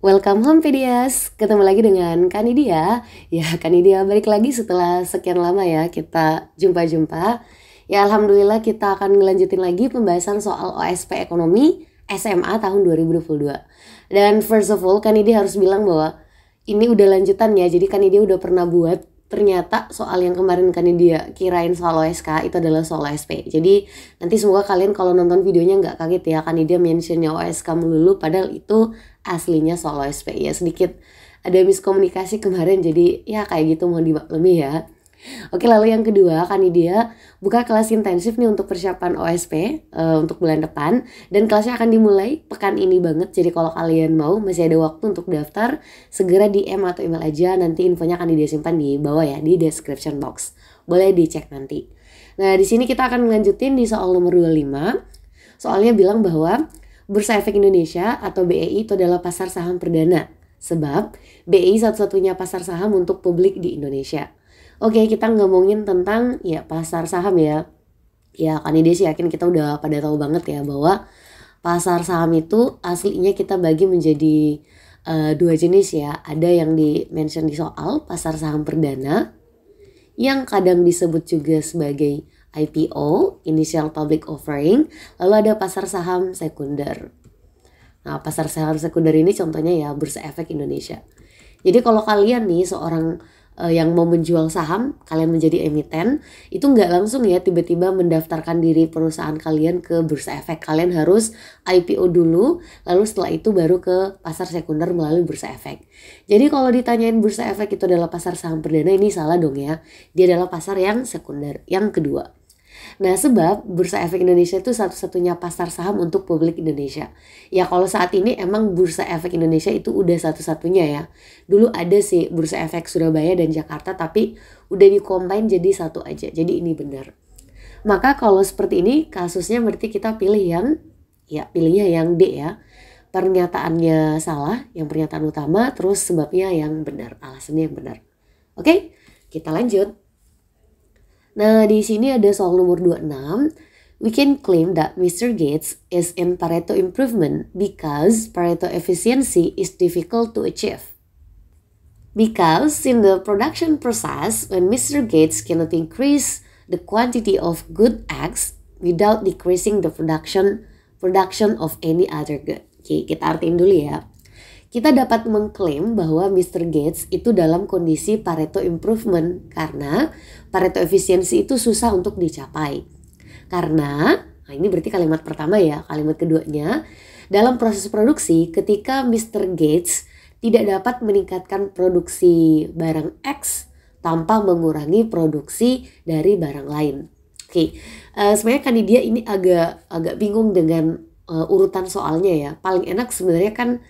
Welcome home Pedias, ketemu lagi dengan Kanidia Ya Kanidia balik lagi setelah sekian lama ya kita jumpa-jumpa Ya Alhamdulillah kita akan ngelanjutin lagi pembahasan soal OSP Ekonomi SMA tahun 2022 Dan first of all Kanidia harus bilang bahwa ini udah lanjutan ya Jadi Kanidia udah pernah buat ternyata soal yang kemarin Kanidia kirain soal OSK itu adalah soal OSP Jadi nanti semoga kalian kalau nonton videonya nggak kaget ya Kanidia mentionnya OSK melulu padahal itu aslinya soal SPI ya sedikit ada miskomunikasi kemarin jadi ya kayak gitu mau dimaklumi ya. Oke lalu yang kedua kan dia buka kelas intensif nih untuk persiapan OSP uh, eh, untuk bulan depan dan kelasnya akan dimulai pekan ini banget jadi kalau kalian mau masih ada waktu untuk daftar segera DM atau email aja nanti infonya akan dia simpan di bawah ya di description box boleh dicek nanti. Nah di sini kita akan lanjutin di soal nomor 25 soalnya bilang bahwa Bursa Efek Indonesia atau BEI itu adalah pasar saham perdana. Sebab BEI satu-satunya pasar saham untuk publik di Indonesia. Oke, kita ngomongin tentang ya pasar saham ya. Ya, kan ini sih yakin kita udah pada tahu banget ya bahwa pasar saham itu aslinya kita bagi menjadi uh, dua jenis ya. Ada yang di mention di soal pasar saham perdana yang kadang disebut juga sebagai IPO, Initial Public Offering, lalu ada pasar saham sekunder. Nah, pasar saham sekunder ini contohnya ya Bursa Efek Indonesia. Jadi kalau kalian nih seorang eh, yang mau menjual saham, kalian menjadi emiten, itu nggak langsung ya tiba-tiba mendaftarkan diri perusahaan kalian ke bursa efek. Kalian harus IPO dulu, lalu setelah itu baru ke pasar sekunder melalui bursa efek. Jadi kalau ditanyain bursa efek itu adalah pasar saham perdana, ini salah dong ya. Dia adalah pasar yang sekunder, yang kedua. Nah, sebab Bursa Efek Indonesia itu satu-satunya pasar saham untuk publik Indonesia. Ya, kalau saat ini emang Bursa Efek Indonesia itu udah satu-satunya ya. Dulu ada sih Bursa Efek Surabaya dan Jakarta, tapi udah combine jadi satu aja. Jadi ini benar. Maka kalau seperti ini kasusnya berarti kita pilih yang ya pilihnya yang D ya. Pernyataannya salah, yang pernyataan utama, terus sebabnya yang benar, alasannya yang benar. Oke, kita lanjut. Nah, di sini ada soal nomor 26. We can claim that Mr. Gates is in Pareto improvement because Pareto efficiency is difficult to achieve. Because in the production process, when Mr. Gates cannot increase the quantity of good X without decreasing the production production of any other good. Oke, kita artiin dulu ya kita dapat mengklaim bahwa Mr. Gates itu dalam kondisi Pareto improvement karena Pareto efisiensi itu susah untuk dicapai. Karena, nah ini berarti kalimat pertama ya, kalimat keduanya, dalam proses produksi ketika Mr. Gates tidak dapat meningkatkan produksi barang X tanpa mengurangi produksi dari barang lain. Oke, uh, sebenarnya dia ini agak agak bingung dengan uh, urutan soalnya ya. Paling enak sebenarnya kan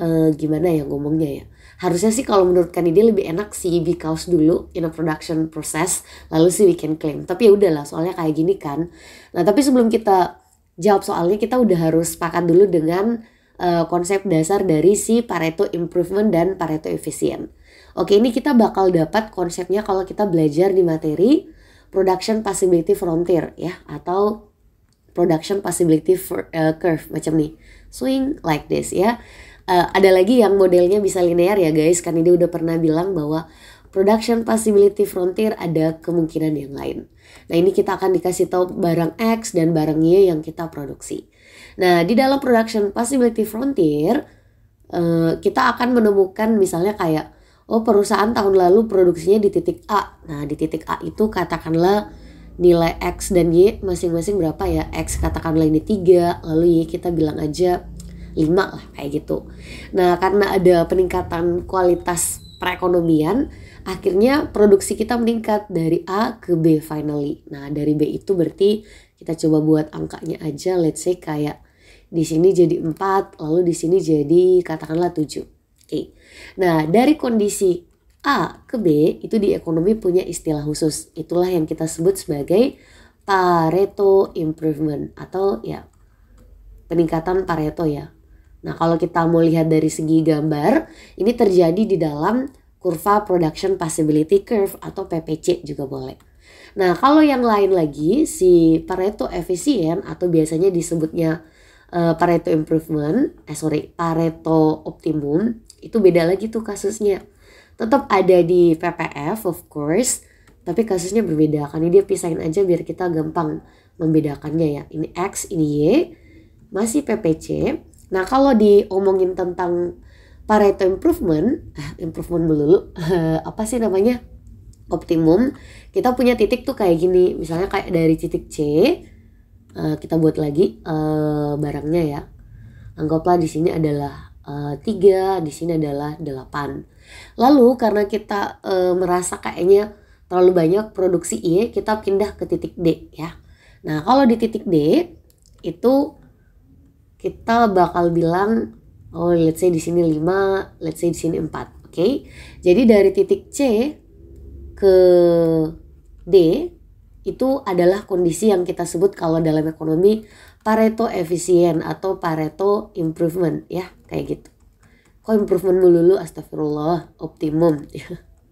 uh, gimana ya ngomongnya ya harusnya sih kalau menurut ini lebih enak sih because dulu in a production process lalu sih we can claim tapi ya udahlah soalnya kayak gini kan nah tapi sebelum kita jawab soalnya kita udah harus sepakat dulu dengan uh, konsep dasar dari si Pareto improvement dan Pareto efficient oke ini kita bakal dapat konsepnya kalau kita belajar di materi production possibility frontier ya atau production possibility for, uh, eh, curve macam nih swing like this ya Eh, ada lagi yang modelnya bisa linear ya guys kan ini udah pernah bilang bahwa production possibility frontier ada kemungkinan yang lain. Nah ini kita akan dikasih tahu barang X dan barang Y yang kita produksi. Nah di dalam production possibility frontier eh, kita akan menemukan misalnya kayak oh perusahaan tahun lalu produksinya di titik A. Nah di titik A itu katakanlah nilai X dan Y masing-masing berapa ya X katakanlah ini 3 lalu Y kita bilang aja lima lah kayak gitu. Nah karena ada peningkatan kualitas perekonomian, akhirnya produksi kita meningkat dari A ke B finally. Nah dari B itu berarti kita coba buat angkanya aja, let's say kayak di sini jadi 4, lalu di sini jadi katakanlah 7. Oke. Nah, dari kondisi A ke B itu di ekonomi punya istilah khusus. Itulah yang kita sebut sebagai Pareto improvement atau ya peningkatan Pareto ya. Nah, kalau kita mau lihat dari segi gambar, ini terjadi di dalam kurva production possibility curve atau PPC juga boleh. Nah, kalau yang lain lagi si Pareto efisien atau biasanya disebutnya uh, Pareto improvement, eh sorry, Pareto optimum, itu beda lagi tuh kasusnya. Tetap ada di PPF of course, tapi kasusnya berbeda Kan ini dia pisahin aja biar kita gampang membedakannya ya. Ini X, ini Y, masih PPC, Nah kalau diomongin tentang Pareto improvement, eh, improvement melulu, eh, apa sih namanya? Optimum. Kita punya titik tuh kayak gini, misalnya kayak dari titik C, eh, kita buat lagi barangnya ya. Anggaplah di sini adalah tiga, di sini adalah delapan. Lalu karena kita merasa kayaknya terlalu banyak produksi Y, kita pindah ke titik D ya. Nah kalau di titik D itu kita bakal bilang oh let's say di sini 5, let's say di sini 4. Oke. Okay? Jadi dari titik C ke D itu adalah kondisi yang kita sebut kalau dalam ekonomi Pareto efisien atau Pareto improvement ya, kayak gitu. Kok improvement lu astagfirullah, optimum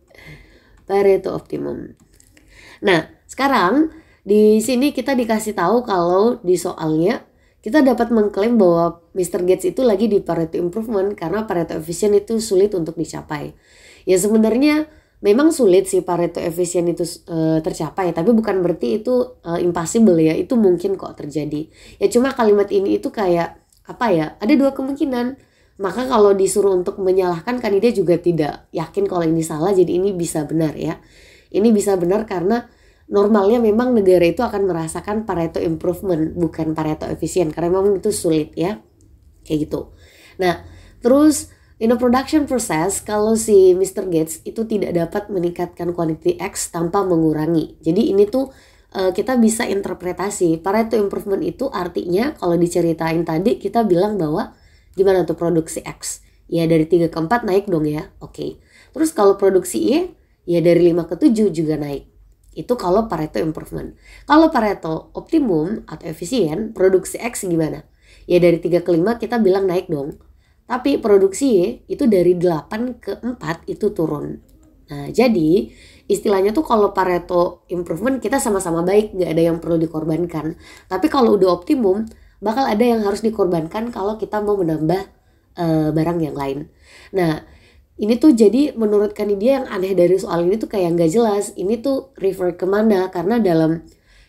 Pareto optimum. Nah, sekarang di sini kita dikasih tahu kalau di soalnya kita dapat mengklaim bahwa Mr. Gates itu lagi di Pareto Improvement karena Pareto Efficient itu sulit untuk dicapai. Ya sebenarnya memang sulit sih Pareto Efficient itu e, tercapai, tapi bukan berarti itu e, impossible ya, itu mungkin kok terjadi. Ya cuma kalimat ini itu kayak apa ya, ada dua kemungkinan. Maka kalau disuruh untuk menyalahkan kandidat juga tidak yakin kalau ini salah, jadi ini bisa benar ya. Ini bisa benar karena normalnya memang negara itu akan merasakan Pareto improvement bukan Pareto efisien karena memang itu sulit ya kayak gitu. Nah terus in the production process kalau si Mr. Gates itu tidak dapat meningkatkan quantity X tanpa mengurangi. Jadi ini tuh uh, kita bisa interpretasi Pareto improvement itu artinya kalau diceritain tadi kita bilang bahwa gimana tuh produksi X ya dari 3 ke 4 naik dong ya oke okay. terus kalau produksi Y ya dari 5 ke 7 juga naik itu kalau Pareto improvement. Kalau Pareto optimum atau efisien, produksi X gimana? Ya dari 3 ke 5 kita bilang naik dong. Tapi produksi Y itu dari 8 ke 4 itu turun. Nah, jadi istilahnya tuh kalau Pareto improvement kita sama-sama baik, nggak ada yang perlu dikorbankan. Tapi kalau udah optimum, bakal ada yang harus dikorbankan kalau kita mau menambah uh, barang yang lain. Nah, ini tuh jadi menurut dia yang aneh dari soal ini tuh kayak nggak jelas ini tuh refer kemana karena dalam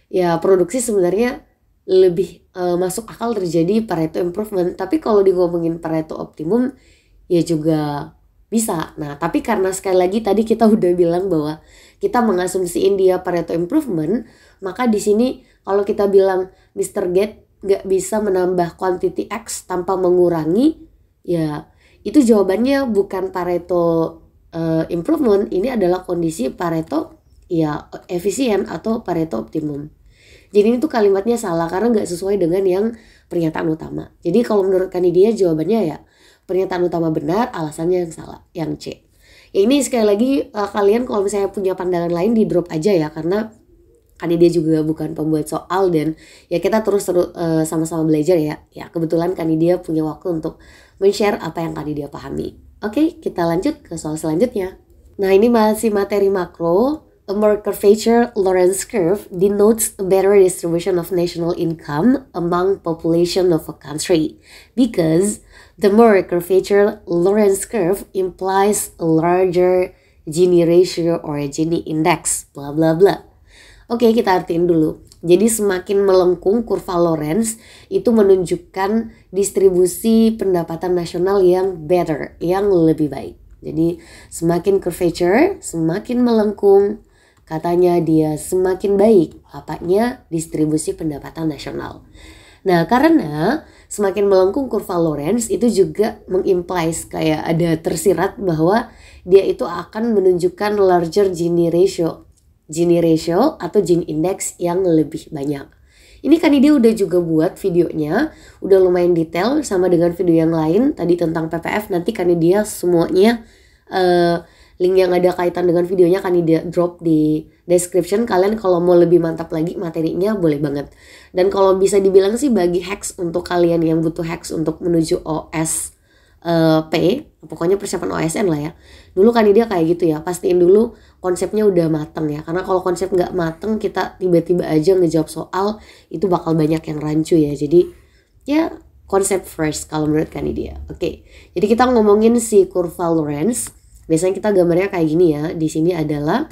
ya produksi sebenarnya lebih uh, masuk akal terjadi Pareto improvement tapi kalau di ngomongin Pareto optimum ya juga bisa nah tapi karena sekali lagi tadi kita udah bilang bahwa kita mengasumsiin dia Pareto improvement maka di sini kalau kita bilang Mr. Gate nggak bisa menambah quantity X tanpa mengurangi ya itu jawabannya bukan Pareto uh, improvement, ini adalah kondisi Pareto ya efisien atau Pareto optimum. Jadi ini tuh kalimatnya salah karena nggak sesuai dengan yang pernyataan utama. Jadi kalau menurut Kanidia jawabannya ya pernyataan utama benar, alasannya yang salah, yang C. Ya ini sekali lagi uh, kalian kalau misalnya punya pandangan lain di drop aja ya karena karena dia juga bukan pembuat soal dan ya kita terus terus sama eh, sama-sama belajar ya ya kebetulan kan dia punya waktu untuk men-share apa yang kani dia pahami oke okay, kita lanjut ke soal selanjutnya nah ini masih materi makro A more curvature Lorentz curve denotes a better distribution of national income among population of a country because the more curvature Lorentz curve implies a larger Gini ratio or Gini index, bla bla bla. Oke, kita artiin dulu. Jadi semakin melengkung kurva Lorenz itu menunjukkan distribusi pendapatan nasional yang better, yang lebih baik. Jadi semakin curvature, semakin melengkung, katanya dia semakin baik apanya distribusi pendapatan nasional. Nah, karena semakin melengkung kurva Lorenz itu juga mengimplies kayak ada tersirat bahwa dia itu akan menunjukkan larger Gini ratio Gini ratio atau Gini index yang lebih banyak. Ini kan dia udah juga buat videonya, udah lumayan detail sama dengan video yang lain tadi tentang PPF. Nanti kan dia semuanya uh, link yang ada kaitan dengan videonya kan dia drop di description. Kalian kalau mau lebih mantap lagi materinya boleh banget. Dan kalau bisa dibilang sih bagi hacks untuk kalian yang butuh hacks untuk menuju OS Eh, P pokoknya persiapan OSN lah ya dulu kan dia kayak gitu ya pastiin dulu konsepnya udah mateng ya karena kalau konsep nggak mateng kita tiba-tiba aja ngejawab soal itu bakal banyak yang rancu ya jadi ya konsep first kalau menurut kan dia oke jadi kita ngomongin si kurva Lorenz biasanya kita gambarnya kayak gini ya di sini adalah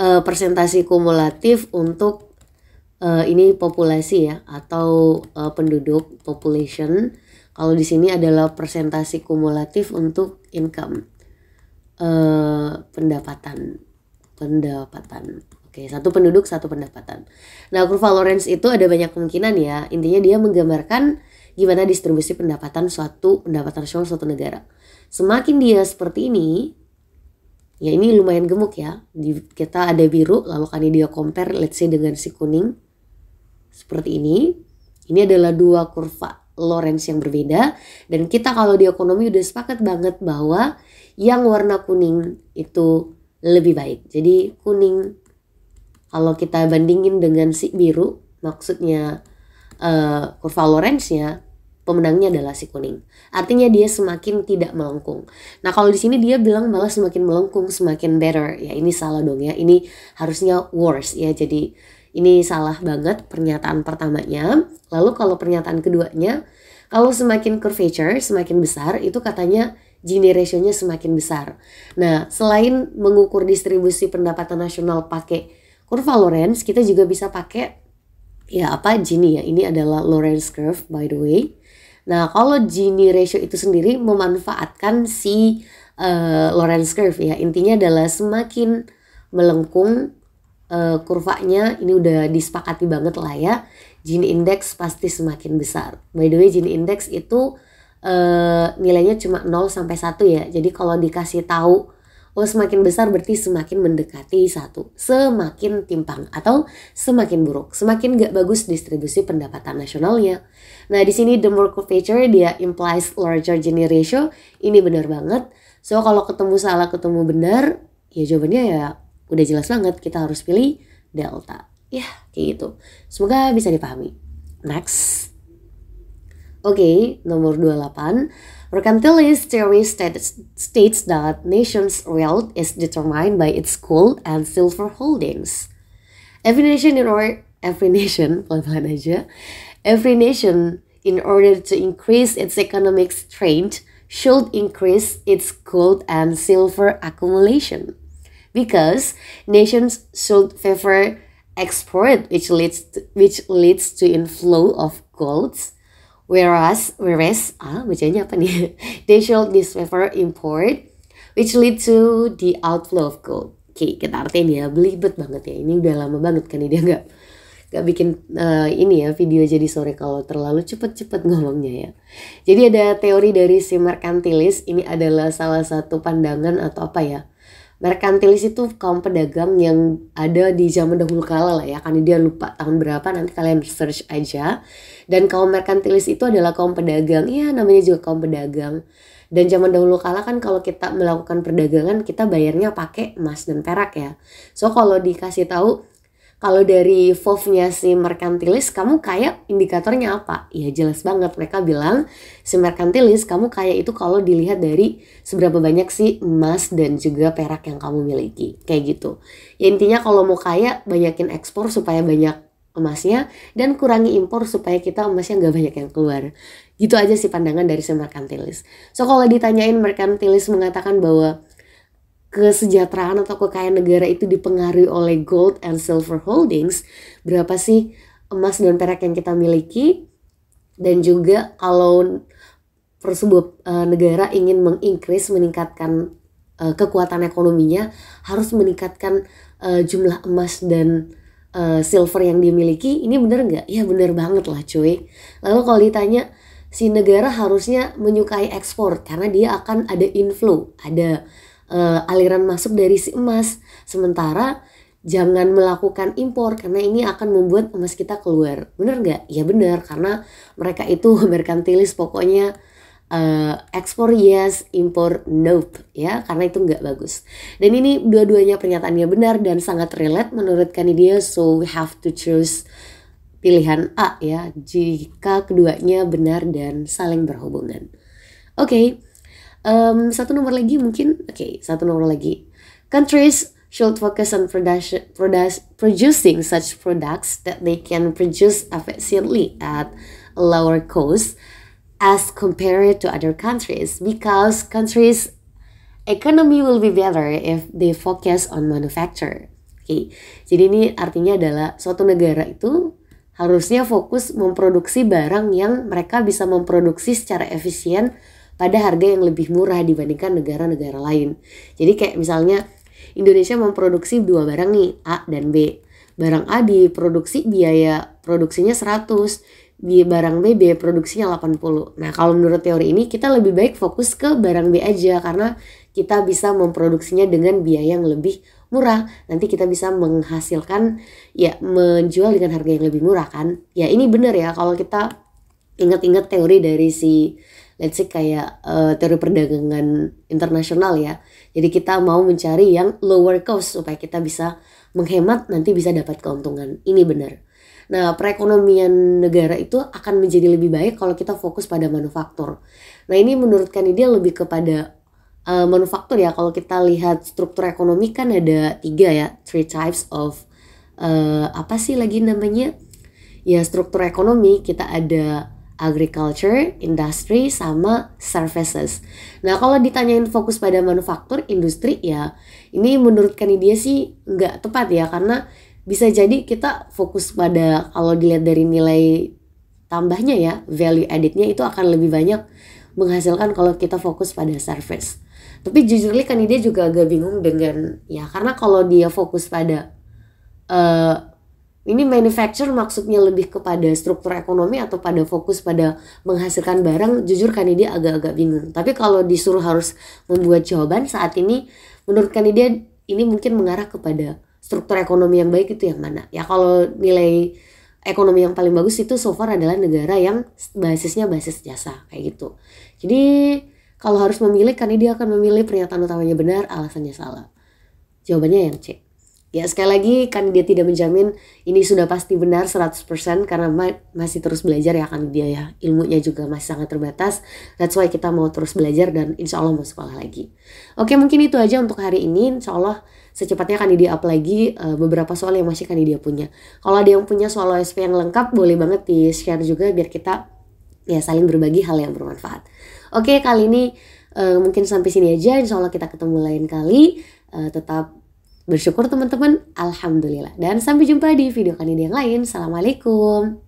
uh, eh, presentasi kumulatif untuk uh, ini populasi ya atau uh, penduduk population kalau di sini adalah presentasi kumulatif untuk income uh, pendapatan pendapatan. Oke, satu penduduk satu pendapatan. Nah, kurva Lorenz itu ada banyak kemungkinan ya. Intinya dia menggambarkan gimana distribusi pendapatan suatu pendapatan nasional suatu negara. Semakin dia seperti ini, ya ini lumayan gemuk ya. Di, kita ada biru, lalu kan dia compare let's say dengan si kuning. Seperti ini. Ini adalah dua kurva Lawrence yang berbeda dan kita kalau di ekonomi udah sepakat banget bahwa yang warna kuning itu lebih baik. Jadi kuning kalau kita bandingin dengan si biru maksudnya uh, kurva Lorenznya pemenangnya adalah si kuning. Artinya dia semakin tidak melengkung. Nah kalau di sini dia bilang malah semakin melengkung, semakin better. Ya ini salah dong ya. Ini harusnya worse ya. Jadi ini salah banget pernyataan pertamanya. Lalu kalau pernyataan keduanya, kalau semakin curvature, semakin besar, itu katanya Gini ratio-nya semakin besar. Nah, selain mengukur distribusi pendapatan nasional pakai kurva Lorenz, kita juga bisa pakai ya apa Gini ya. Ini adalah Lorenz curve by the way. Nah, kalau Gini ratio itu sendiri memanfaatkan si uh, Lorentz curve ya. Intinya adalah semakin melengkung uh, kurvanya ini udah disepakati banget lah ya Gini index pasti semakin besar by the way Gini index itu uh, nilainya cuma 0 sampai 1 ya jadi kalau dikasih tahu oh semakin besar berarti semakin mendekati satu semakin timpang atau semakin buruk semakin gak bagus distribusi pendapatan nasionalnya nah di sini the more curvature dia implies larger Gini ratio ini benar banget so kalau ketemu salah ketemu benar ya jawabannya ya udah jelas banget kita harus pilih delta. Ya, kayak gitu. Semoga bisa dipahami. Next. Oke, okay, nomor 28. Mercantilist theory states, states that nation's wealth is determined by its gold and silver holdings. Every nation in order, every nation, aja, every nation in order to increase its economic strength should increase its gold and silver accumulation because nations should favor export which leads to, which leads to inflow of goods whereas whereas ah bacanya apa nih they should disfavor import which lead to the outflow of gold oke okay, kita artiin ya ah, belibet banget ya ini udah lama banget kan dia nggak nggak bikin uh, ini ya video jadi sore kalau terlalu cepet-cepet ngomongnya ya. Jadi ada teori dari si merkantilis ini adalah salah satu pandangan atau apa ya merkantilis itu kaum pedagang yang ada di zaman dahulu kala lah ya karena dia lupa tahun berapa nanti kalian research aja dan kaum merkantilis itu adalah kaum pedagang ya namanya juga kaum pedagang dan zaman dahulu kala kan kalau kita melakukan perdagangan kita bayarnya pakai emas dan perak ya so kalau dikasih tahu kalau dari fov si merkantilis, kamu kaya indikatornya apa? Ya jelas banget mereka bilang si merkantilis kamu kaya itu kalau dilihat dari seberapa banyak sih emas dan juga perak yang kamu miliki. Kayak gitu. Ya intinya kalau mau kaya banyakin ekspor supaya banyak emasnya dan kurangi impor supaya kita emasnya nggak banyak yang keluar. Gitu aja sih pandangan dari si merkantilis. So kalau ditanyain merkantilis mengatakan bahwa kesejahteraan atau kekayaan negara itu dipengaruhi oleh gold and silver holdings, berapa sih emas dan perak yang kita miliki? Dan juga kalau sebuah eh, negara ingin mengincrease meningkatkan eh, kekuatan ekonominya, harus meningkatkan eh, jumlah emas dan silver yang dimiliki. Ini bener nggak? Ya bener banget lah cuy. Lalu kalau ditanya si negara harusnya menyukai ekspor karena dia akan ada inflow, ada uh, aliran masuk dari si emas. Sementara jangan melakukan impor karena ini akan membuat emas kita keluar. Bener nggak? Ya bener karena mereka itu merkantilis pokoknya uh, ekspor yes, impor nope ya karena itu nggak bagus. Dan ini dua-duanya pernyataannya benar dan sangat relate menurut Kanidia so we have to choose pilihan A ya jika keduanya benar dan saling berhubungan. Oke. Okay. Um, satu nomor lagi mungkin, oke, okay, satu nomor lagi. Countries should focus on production, produce, producing such products that they can produce efficiently at a lower cost as compared to other countries because countries economy will be better if they focus on manufacture. Oke. Okay. Jadi ini artinya adalah suatu negara itu harusnya fokus memproduksi barang yang mereka bisa memproduksi secara efisien pada harga yang lebih murah dibandingkan negara-negara lain. Jadi kayak misalnya Indonesia memproduksi dua barang nih, A dan B. Barang A diproduksi biaya produksinya 100, di barang B biaya produksinya 80. Nah, kalau menurut teori ini kita lebih baik fokus ke barang B aja karena kita bisa memproduksinya dengan biaya yang lebih murah. Nanti kita bisa menghasilkan ya menjual dengan harga yang lebih murah kan. Ya ini bener ya kalau kita ingat-ingat teori dari si let's say kayak uh, teori perdagangan internasional ya. Jadi kita mau mencari yang lower cost supaya kita bisa menghemat nanti bisa dapat keuntungan. Ini benar. Nah, perekonomian negara itu akan menjadi lebih baik kalau kita fokus pada manufaktur. Nah, ini menurut dia lebih kepada uh, manufaktur ya. Kalau kita lihat struktur ekonomi kan ada tiga ya, three types of uh, apa sih lagi namanya? Ya, struktur ekonomi kita ada agriculture, industry, sama services. Nah, kalau ditanyain fokus pada manufaktur, industri, ya ini menurut Kanidia sih nggak tepat ya, karena bisa jadi kita fokus pada kalau dilihat dari nilai tambahnya ya, value addednya itu akan lebih banyak menghasilkan kalau kita fokus pada service. Tapi jujur kan dia juga agak bingung dengan ya karena kalau dia fokus pada uh, ini manufacture maksudnya lebih kepada struktur ekonomi atau pada fokus pada menghasilkan barang, jujur Kanidi agak-agak bingung. Tapi kalau disuruh harus membuat jawaban saat ini, menurut Kanidi ini mungkin mengarah kepada struktur ekonomi yang baik itu yang mana. Ya kalau nilai ekonomi yang paling bagus itu so far adalah negara yang basisnya basis jasa, kayak gitu. Jadi kalau harus memilih, Kanidi akan memilih pernyataan utamanya benar, alasannya salah. Jawabannya yang C. Ya sekali lagi kan dia tidak menjamin ini sudah pasti benar 100% karena ma masih terus belajar ya kan dia ya. Ilmunya juga masih sangat terbatas. That's why kita mau terus belajar dan insya Allah mau sekolah lagi. Oke mungkin itu aja untuk hari ini. Insya Allah secepatnya akan di up lagi uh, beberapa soal yang masih kan dia punya. Kalau ada yang punya soal OSP yang lengkap boleh banget di share juga biar kita ya saling berbagi hal yang bermanfaat. Oke kali ini uh, mungkin sampai sini aja. Insya Allah kita ketemu lain kali. Uh, tetap Bersyukur teman-teman, Alhamdulillah. Dan sampai jumpa di video ini yang lain. Assalamualaikum.